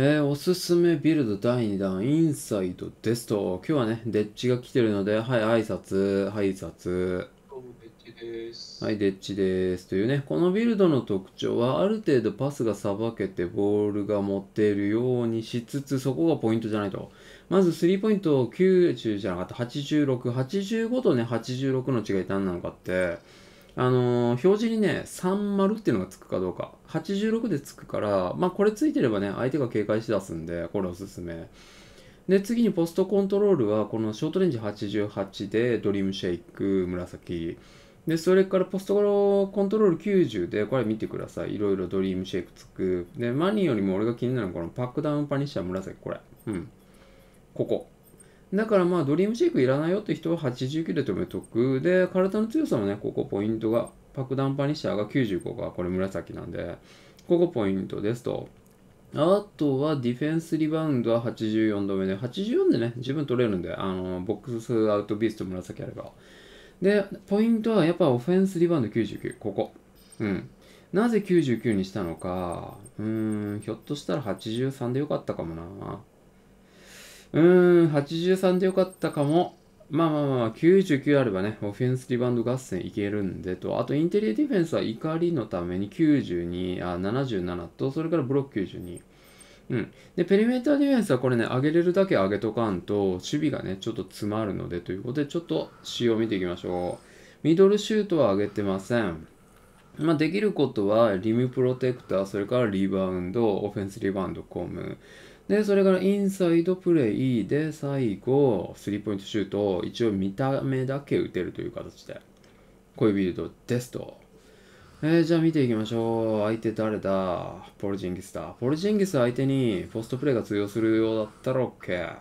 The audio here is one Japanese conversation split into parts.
えー、おすすめビルド第2弾、インサイドですと、今日はね、デッチが来てるので、はい、挨拶、挨拶。はい、デッチです。というね、このビルドの特徴は、ある程度パスがさばけて、ボールが持っているようにしつつ、そこがポイントじゃないと。まず、スリーポイントを90じゃなかった、86、85とね、86の違い何なのかって、あのー、表示にね、30っていうのがつくかどうか。86でつくから、まあ、これついてればね、相手が警戒しだすんで、これおすすめ。で、次にポストコントロールは、このショートレンジ88で、ドリームシェイク、紫。で、それからポストコントロール90で、これ見てください。いろいろドリームシェイクつく。で、マニーよりも俺が気になるのは、このパックダウンパニッシャー紫、これ。うん。ここ。だからまあドリームシェイクいらないよって人は89で止めとく。で、体の強さもね、ここポイントが、パクダンパニッシャーが95がこれ紫なんで、ここポイントですと。あとはディフェンスリバウンドは84度目で、84でね、自分取れるんで、あの、ボックスアウトビースト紫あれば。で、ポイントはやっぱオフェンスリバウンド99、ここ。うん。なぜ99にしたのか、うーん、ひょっとしたら83でよかったかもな。うーん、83でよかったかも。まあまあまあ、99あればね、オフェンスリバウンド合戦いけるんでと、あとインテリアディフェンスは怒りのために92、あ、77と、それからブロック92。うん。で、ペリメーターディフェンスはこれね、上げれるだけ上げとかんと、守備がね、ちょっと詰まるのでということで、ちょっと仕様を見ていきましょう。ミドルシュートは上げてません。まあ、できることは、リムプロテクター、それからリバウンド、オフェンスリバウンド、コム。で、それからインサイドプレイで最後、スリーポイントシュートを一応見た目だけ打てるという形で、こういうビルドですと。えー、じゃあ見ていきましょう。相手誰だポルジンギスだ。ポルジンギス相手にポストプレイが通用するようだったら OK。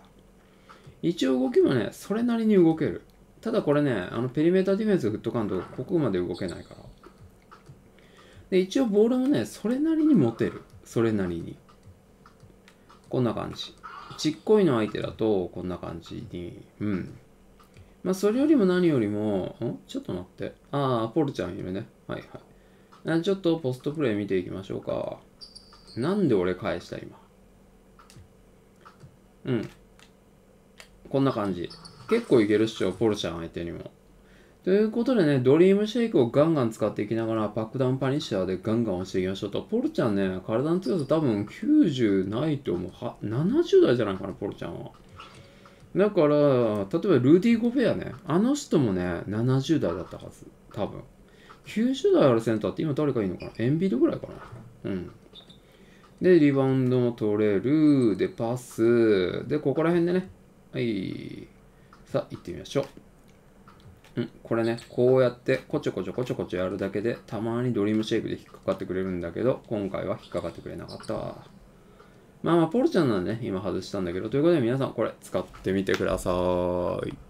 一応動きもね、それなりに動ける。ただこれね、あのペリメーターディフェンスフットカウントここまで動けないから。で、一応ボールもね、それなりに持てる。それなりに。こんな感じ。ちっこいの相手だと、こんな感じに。うん。まあ、それよりも何よりも、んちょっと待って。ああ、ポルちゃんいるね。はいはい。ちょっとポストプレイ見ていきましょうか。なんで俺返した、今。うん。こんな感じ。結構いけるっしょ、ポルちゃん相手にも。ということでね、ドリームシェイクをガンガン使っていきながら、爆弾パニッシャーでガンガン押していきましょうと。ポルちゃんね、体の強さ多分90ないと思う。は70代じゃないかな、ポルちゃんは。だから、例えばルーディ・ゴフェアね、あの人もね、70代だったはず。多分。90代あるセンターって今誰かいいのかなエンビードぐらいかなうん。で、リバウンドも取れる。で、パス。で、ここら辺でね。はい。さあ、行ってみましょう。うん、これね、こうやってこちょこちょこちょこちょやるだけで、たまにドリームシェイクで引っかかってくれるんだけど、今回は引っかかってくれなかったわ。まあまあ、ポルちゃんなんでね、今外したんだけど、ということで皆さんこれ使ってみてください。